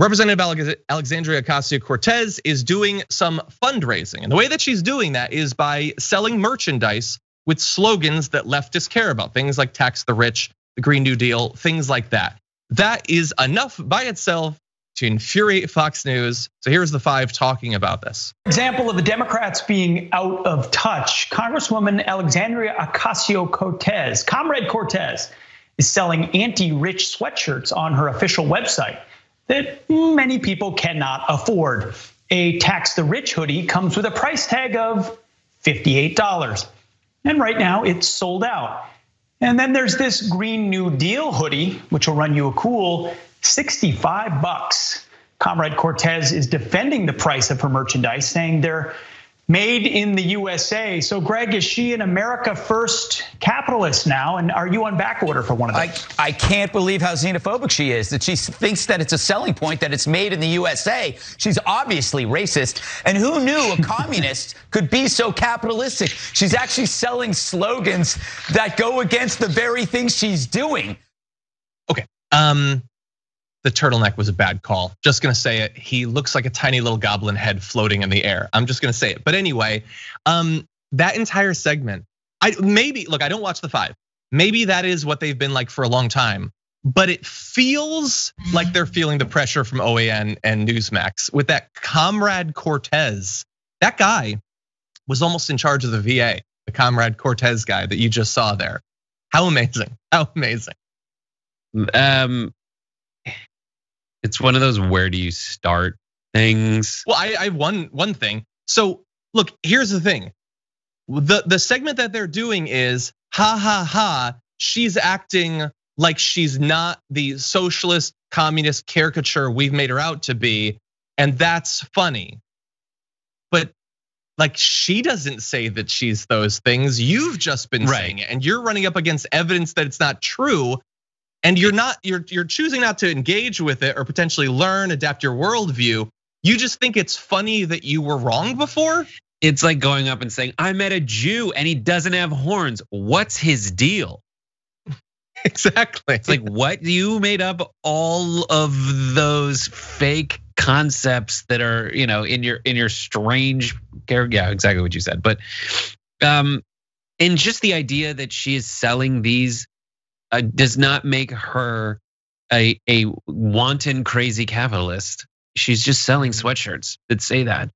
Representative Alexandria Ocasio Cortez is doing some fundraising. And the way that she's doing that is by selling merchandise with slogans that leftists care about, things like tax the rich, the Green New Deal, things like that. That is enough by itself to infuriate Fox News. So here's the five talking about this. Example of the Democrats being out of touch Congresswoman Alexandria Ocasio Cortez, Comrade Cortez, is selling anti rich sweatshirts on her official website that many people cannot afford. A Tax the Rich hoodie comes with a price tag of $58. And right now it's sold out. And then there's this Green New Deal hoodie, which will run you a cool 65 bucks. Comrade Cortez is defending the price of her merchandise, saying they're made in the USA. So, Greg, is she an America first capitalist now? And are you on back order for one of those? I, I can't believe how xenophobic she is, that she thinks that it's a selling point that it's made in the USA. She's obviously racist. And who knew a communist could be so capitalistic? She's actually selling slogans that go against the very things she's doing. Okay. Um, the turtleneck was a bad call. Just gonna say it. He looks like a tiny little goblin head floating in the air. I'm just gonna say it. But anyway, um, that entire segment, I maybe look. I don't watch the five. Maybe that is what they've been like for a long time. But it feels like they're feeling the pressure from OAN and Newsmax with that Comrade Cortez. That guy was almost in charge of the VA, the Comrade Cortez guy that you just saw there. How amazing! How amazing! Um, it's one of those where do you start things. Well, I, I one one thing. So look, here's the thing. The the segment that they're doing is ha ha ha, she's acting like she's not the socialist communist caricature we've made her out to be. And that's funny. But like she doesn't say that she's those things. You've just been right. saying it, and you're running up against evidence that it's not true and you're not you're you're choosing not to engage with it or potentially learn, adapt your worldview. You just think it's funny that you were wrong before. It's like going up and saying, "I met a Jew and he doesn't have horns. What's his deal?" exactly. It's like what you made up all of those fake concepts that are, you know, in your in your strange yeah, exactly what you said. But um and just the idea that she is selling these uh, does not make her a, a wanton crazy capitalist. She's just selling mm-hmm. sweatshirts that say that.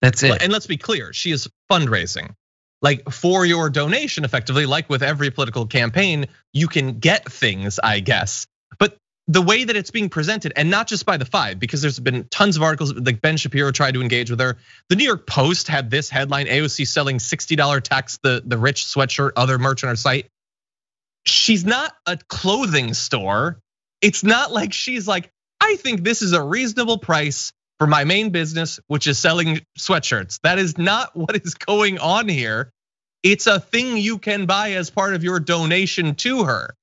That's it. And let's be clear, she is fundraising. Like for your donation, effectively, like with every political campaign, you can get things, I guess. But the way that it's being presented, and not just by the five, because there's been tons of articles, like Ben Shapiro tried to engage with her. The New York Post had this headline AOC selling $60 tax the, the rich sweatshirt, other merch on our site she's not a clothing store. It's not like she's like, I think this is a reasonable price for my main business, which is selling sweatshirts. That is not what is going on here. It's a thing you can buy as part of your donation to her.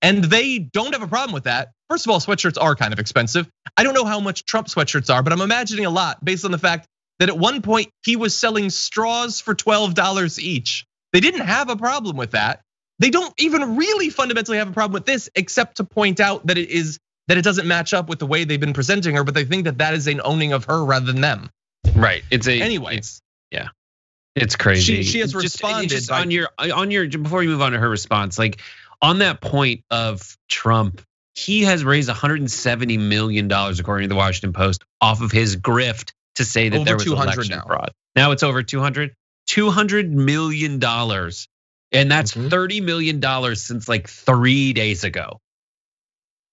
And they don't have a problem with that. First of all, sweatshirts are kind of expensive. I don't know how much Trump sweatshirts are, but I'm imagining a lot based on the fact that at one point he was selling straws for $12 each. They didn't have a problem with that. They don't even really fundamentally have a problem with this, except to point out that it is that it doesn't match up with the way they've been presenting her, but they think that that is an owning of her rather than them. Right. It's a anyways. yeah. It's crazy. She, she has just, responded just by, on your on your before you move on to her response, like on that point of Trump, he has raised 170 million dollars, according to the Washington Post, off of his grift to say that there was election now. fraud. Now it's over 200. 200 million dollars and that's mm-hmm. $30 million since like three days ago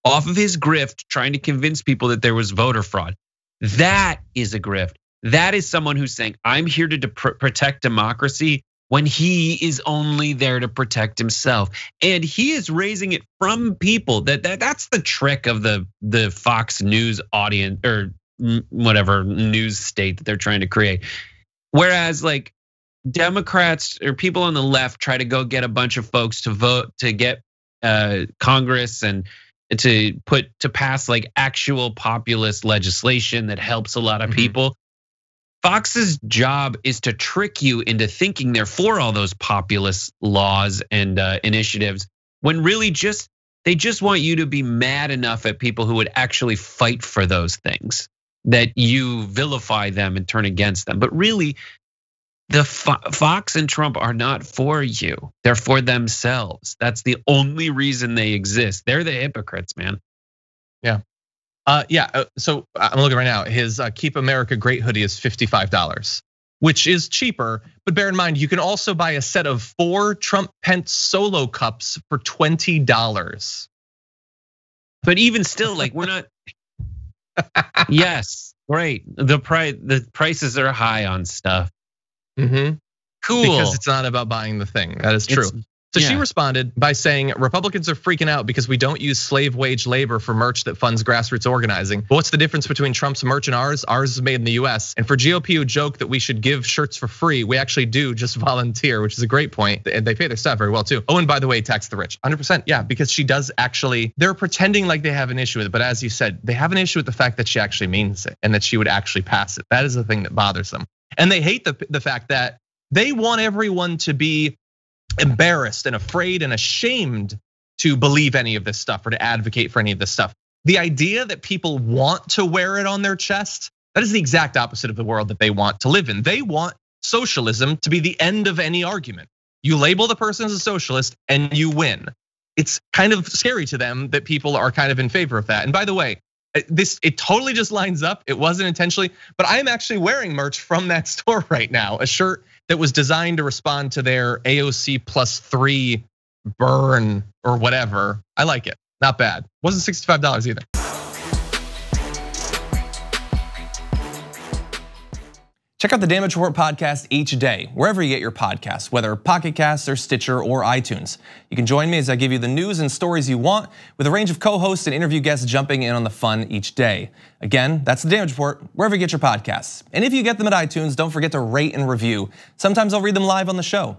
off of his grift trying to convince people that there was voter fraud. That is a grift. That is someone who's saying, I'm here to protect democracy when he is only there to protect himself. And he is raising it from people. That, that That's the trick of the, the Fox News audience or whatever news state that they're trying to create. Whereas, like, Democrats or people on the left try to go get a bunch of folks to vote to get uh, Congress and to put to pass like actual populist legislation that helps a lot of mm-hmm. people. Fox's job is to trick you into thinking they're for all those populist laws and uh, initiatives when really just they just want you to be mad enough at people who would actually fight for those things that you vilify them and turn against them. But really, the Fo- Fox and Trump are not for you. They're for themselves. That's the only reason they exist. They're the hypocrites, man. Yeah. Uh, yeah. Uh, so uh, I'm looking right now. His uh, Keep America Great hoodie is $55, which is cheaper. But bear in mind, you can also buy a set of four Trump Pence solo cups for $20. But even still, like, we're not. yes, right. The price the prices are high on stuff. Mm-hmm. Cool. Because it's not about buying the thing. That is true. It's, so yeah. she responded by saying, Republicans are freaking out because we don't use slave wage labor for merch that funds grassroots organizing. But what's the difference between Trump's merch and ours? Ours is made in the US. And for GOP who joke that we should give shirts for free, we actually do just volunteer, which is a great point. And they pay their staff very well too. Oh, and by the way, tax the rich. 100%. Yeah, because she does actually, they're pretending like they have an issue with it. But as you said, they have an issue with the fact that she actually means it and that she would actually pass it. That is the thing that bothers them. And they hate the, the fact that they want everyone to be embarrassed and afraid and ashamed to believe any of this stuff or to advocate for any of this stuff. The idea that people want to wear it on their chest, that is the exact opposite of the world that they want to live in. They want socialism to be the end of any argument. You label the person as a socialist and you win. It's kind of scary to them that people are kind of in favor of that. And by the way, uh, this it totally just lines up. It wasn't intentionally, but I am actually wearing merch from that store right now. A shirt that was designed to respond to their AOC plus three burn or whatever. I like it. Not bad. Wasn't $65 either. Check out the Damage Report podcast each day, wherever you get your podcasts, whether Pocket Casts or Stitcher or iTunes. You can join me as I give you the news and stories you want, with a range of co-hosts and interview guests jumping in on the fun each day. Again, that's the Damage Report, wherever you get your podcasts. And if you get them at iTunes, don't forget to rate and review. Sometimes I'll read them live on the show.